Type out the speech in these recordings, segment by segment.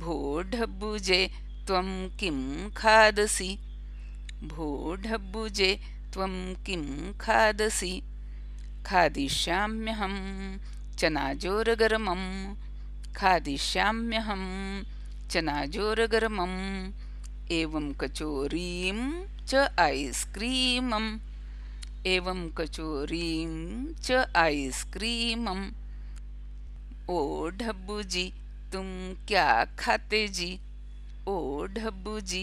भोढब्बुजे त्वं किं खादसि भोढब्बुजे त्वं किं खादसि खादिष्याम्यहं चनाजोरगरमं खादिष्याम्यहं चनाजोरगरमम् एवं कचोरीं च ऐस्क्रीमम् एवं कचोरीं च ऐस्क्रीमम् ओढब्बुजि तुम क्या खाते जी ओ ढब्बू जी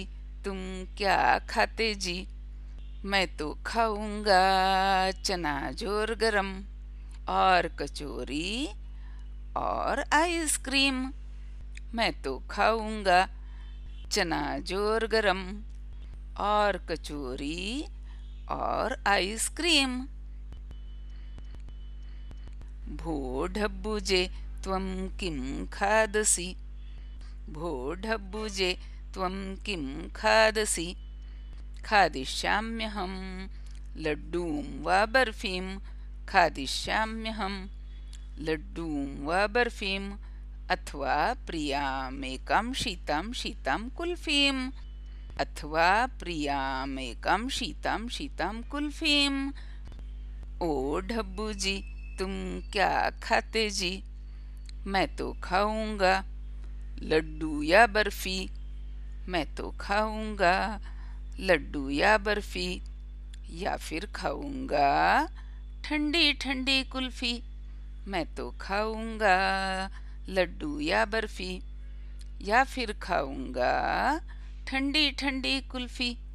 तुम क्या खाते जी मैं तो खाऊंगा चना जोर गरम और कचोरी और आइसक्रीम मैं तो खाऊंगा चना जोर गरम और कचोरी और आइसक्रीम भो ढब्बू जे त्वं किं खादसि भोढब्बुजे त्वं किं खादसि खादिष्याम्यहं लड्डूं वा बर्फीं खादिष्याम्यहं लड्डूं वा बर्फीम् अथवा प्रियामेकां शीतां शीतां कुल्फीम् अथवा प्रियामेकां शीतां शीतां कुल्फीम् ओ ढब्बू जी तुम क्या खाते जी मैं तो खाऊंगा लड्डू या बर्फी मैं तो खाऊंगा लड्डू या बर्फी या फिर खाऊंगा ठंडी ठंडी कुल्फी मैं तो खाऊंगा लड्डू या बर्फी या फिर खाऊंगा ठंडी ठंडी कुल्फी